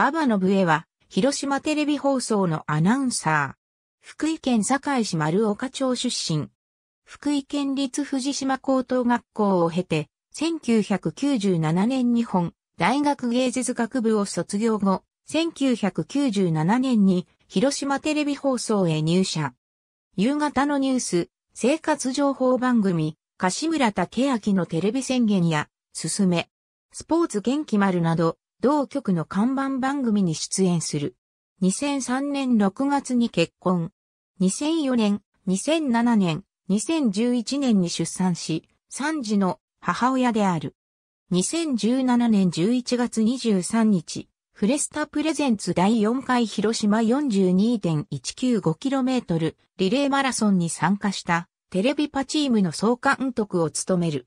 ババのブエは、広島テレビ放送のアナウンサー。福井県堺市丸岡町出身。福井県立藤島高等学校を経て、1997年日本大学芸術学部を卒業後、1997年に広島テレビ放送へ入社。夕方のニュース、生活情報番組、柏村武明のテレビ宣言や、すすめ、スポーツ元気丸など、同局の看板番組に出演する。2003年6月に結婚。2004年、2007年、2011年に出産し、3児の母親である。2017年11月23日、フレスタプレゼンツ第4回広島 42.195km リレーマラソンに参加したテレビパチームの総監督を務める。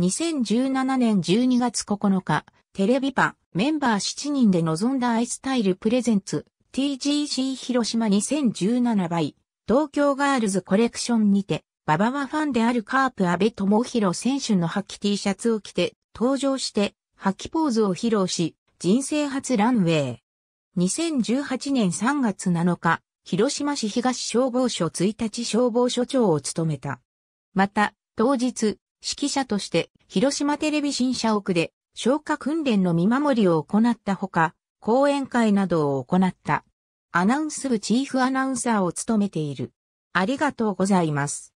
2017年12月9日、テレビパメンバー7人で臨んだアイスタイルプレゼンツ TGC 広島2017倍東京ガールズコレクションにて馬場はファンであるカープ安倍智弘選手のッキ T シャツを着て登場してッキポーズを披露し人生初ランウェイ2018年3月7日広島市東消防署1日消防署長を務めた。また、当日、指揮者として広島テレビ新社屋で消火訓練の見守りを行ったほか、講演会などを行った。アナウンス部チーフアナウンサーを務めている。ありがとうございます。